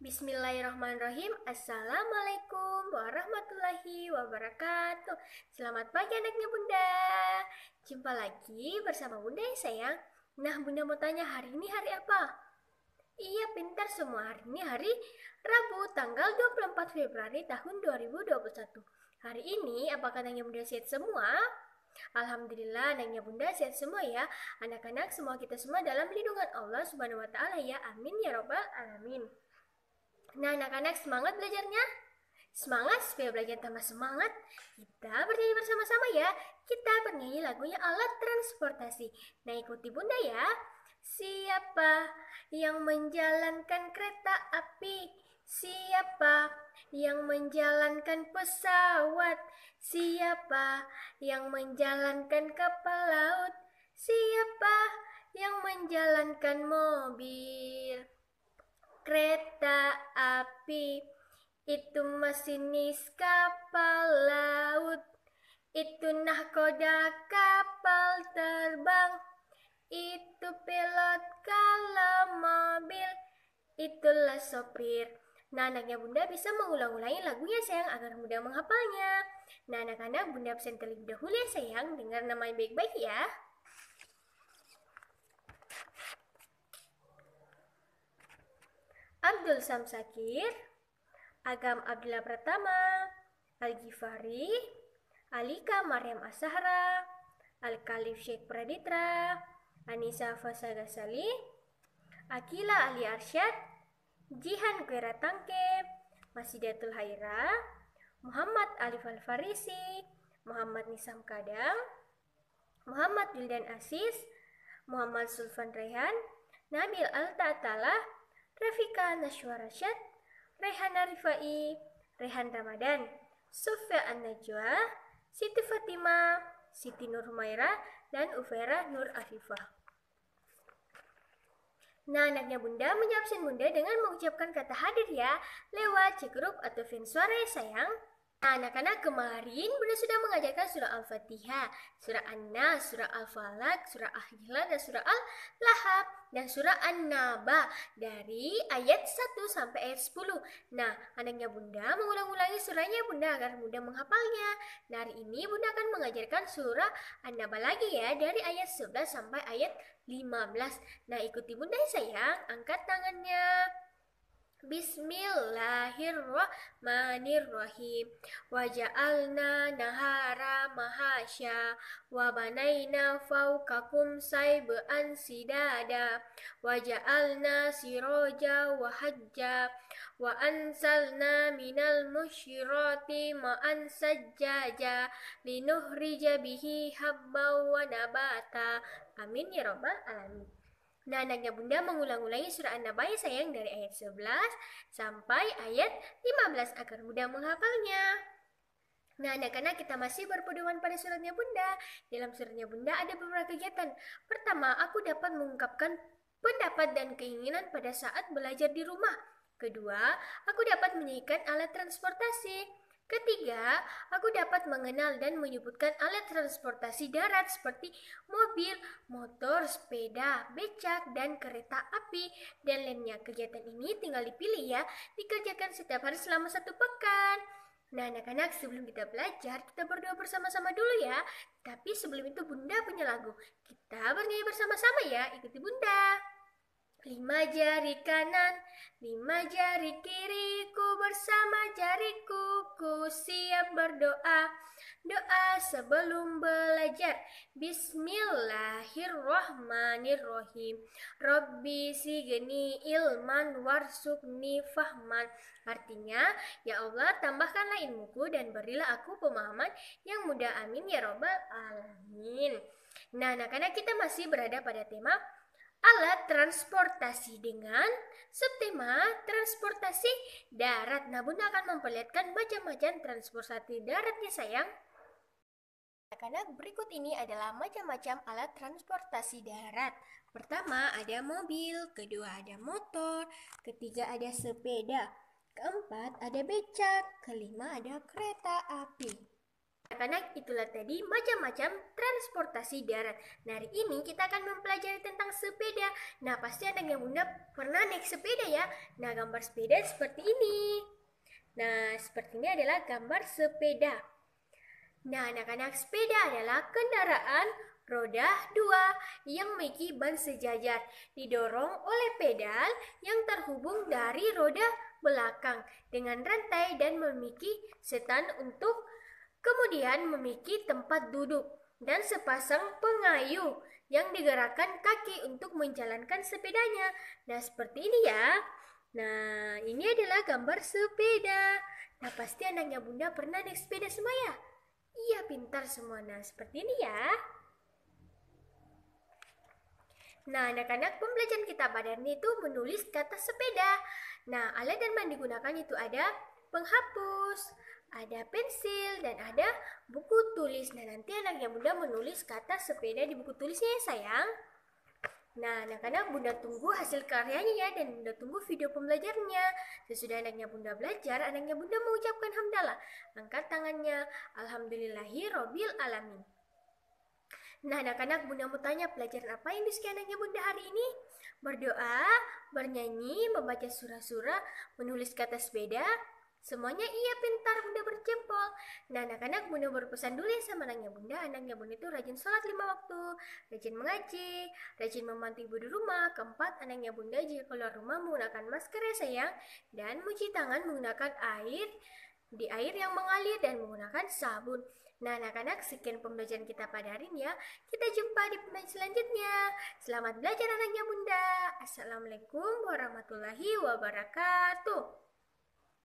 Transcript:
Bismillahirrahmanirrahim. Assalamualaikum warahmatullahi wabarakatuh. Selamat pagi anaknya Bunda. Jumpa lagi bersama Bunda ya sayang. Nah Bunda mau tanya hari ini hari apa? Iya pintar semua hari ini hari Rabu tanggal 24 Februari tahun 2021. Hari ini apakah anaknya Bunda sehat semua? Alhamdulillah anaknya bunda sehat semua ya Anak-anak semua kita semua dalam lindungan Allah subhanahu wa ta'ala ya Amin ya robbal alamin Nah, anak-anak semangat belajarnya? Semangat supaya belajar tambah semangat. Kita bernyanyi bersama-sama ya. Kita bernyanyi lagunya alat transportasi. Nah, ikuti Bunda ya. Siapa yang menjalankan kereta api? Siapa yang menjalankan pesawat? Siapa yang menjalankan kapal laut? Siapa yang menjalankan mobil? kereta api itu mesinis kapal laut itu nahkoda kapal terbang itu pilot kalau mobil itulah sopir Nah, anaknya Bunda bisa mengulang-ulangi lagunya sayang agar mudah menghafalnya. Nah, anak-anak Bunda pesan terlebih dahulu ya sayang, dengar namanya baik-baik ya. Abdul Samsakir, Agam Abdullah Pratama, Al-Ghifari, Alika Maryam Asahra, Al-Khalif Sheikh Praditra, Anisa Fasagasali, Akila Ali Arsyad, Jihan Kuera Tangke, Masidatul Haira, Muhammad Alif Al-Farisi, Muhammad Nisam Kadam, Muhammad Wildan Asis, Muhammad Sulfan Rehan, Nabil al -ta Rafika Nashwa Rashad, Rehana Rifai, Rehan Ramadan, Sofia An Najwa, Siti Fatima, Siti Nur Humaira, dan Uvera Nur Afifah. Nah, anaknya bunda menyapsin bunda dengan mengucapkan kata hadir ya lewat cekrup atau fin suara sayang. Anak-anak kemarin Bunda sudah mengajarkan surah Al-Fatihah, surah An-Nas, surah Al-Falaq, surah al dan surah Al-Lahab dan surah An-Naba dari ayat 1 sampai ayat 10. Nah, anaknya Bunda mengulang-ulangi surahnya Bunda agar Bunda menghafalnya. Nah, hari ini Bunda akan mengajarkan surah An-Naba lagi ya dari ayat 11 sampai ayat 15. Nah, ikuti Bunda ya, sayang, angkat tangannya. Bismillahirrahmanirrahim Waja'alna nahara mahasya Wabanaina fawkakum saib'an sidada Waja'alna siroja wahajja Wa ansalna minal musyirati ma'an sajjaja Linuhrija bihi habba wa nabata Amin ya robbal alamin Nah, anaknya bunda mengulang-ulangi surah An-Naba ya sayang dari ayat 11 sampai ayat 15 agar mudah menghafalnya. Nah, anak-anak kita masih berpedoman pada suratnya bunda. Dalam suratnya bunda ada beberapa kegiatan. Pertama, aku dapat mengungkapkan pendapat dan keinginan pada saat belajar di rumah. Kedua, aku dapat menyediakan alat transportasi. Ketiga, aku dapat mengenal dan menyebutkan alat transportasi darat seperti mobil, motor, sepeda, becak, dan kereta api, dan lainnya. Kegiatan ini tinggal dipilih ya, dikerjakan setiap hari selama satu pekan. Nah, anak-anak, sebelum kita belajar, kita berdoa bersama-sama dulu ya. Tapi sebelum itu, Bunda punya lagu. Kita bernyanyi bersama-sama ya, ikuti Bunda. Lima jari kanan, lima jari kiriku bersama siap berdoa. Doa sebelum belajar. Bismillahirrohmanirrohim. Robbi sigeni ilman warsukni fahman. Artinya, ya Allah tambahkanlah ilmuku dan berilah aku pemahaman yang mudah. Amin ya robbal alamin. Nah, anak-anak kita masih berada pada tema alat transportasi dengan subtema transportasi darat. Nah, bunda akan memperlihatkan macam-macam transportasi daratnya sayang. anak berikut ini adalah macam-macam alat transportasi darat. Pertama, ada mobil, kedua ada motor, ketiga ada sepeda, keempat ada becak, kelima ada kereta api. Anak-anak, itulah tadi macam-macam transportasi darat. Nah, hari ini kita akan mempelajari tentang sepeda. Nah, pasti ada yang bunda pernah naik sepeda ya. Nah, gambar sepeda seperti ini. Nah, seperti ini adalah gambar sepeda. Nah, anak-anak, sepeda adalah kendaraan roda dua yang memiliki ban sejajar didorong oleh pedal yang terhubung dari roda belakang dengan rantai dan memiliki setan untuk Kemudian memiliki tempat duduk dan sepasang pengayuh yang digerakkan kaki untuk menjalankan sepedanya. Nah, seperti ini ya. Nah, ini adalah gambar sepeda. Nah, pasti anaknya bunda pernah naik sepeda semua ya? Iya, pintar semua. Nah, seperti ini ya. Nah, anak-anak pembelajaran kita pada hari itu menulis kata sepeda. Nah, alat dan bahan digunakan itu ada penghapus, ada pensil dan ada buku tulis. Nah, nanti anak yang bunda menulis kata sepeda di buku tulisnya ya, sayang. Nah, anak-anak bunda tunggu hasil karyanya ya dan bunda tunggu video pembelajarannya. Sesudah anaknya bunda belajar, anaknya bunda mengucapkan hamdalah. Angkat tangannya, alhamdulillahi robil alamin. Nah, anak-anak bunda mau tanya pelajaran apa yang disukai anaknya bunda hari ini? Berdoa, bernyanyi, membaca surah-surah, menulis kata sepeda, Semuanya ia pintar bunda berjempol. Nah anak-anak bunda berpesan dulu ya sama anaknya bunda. Anaknya bunda itu rajin sholat lima waktu, rajin mengaji, rajin memantik ibu di rumah. Keempat, anaknya bunda jika keluar rumah menggunakan masker ya sayang. Dan mencuci tangan menggunakan air di air yang mengalir dan menggunakan sabun. Nah anak-anak sekian pembelajaran kita pada hari ini ya. Kita jumpa di pembelajaran selanjutnya. Selamat belajar anaknya bunda. Assalamualaikum warahmatullahi wabarakatuh.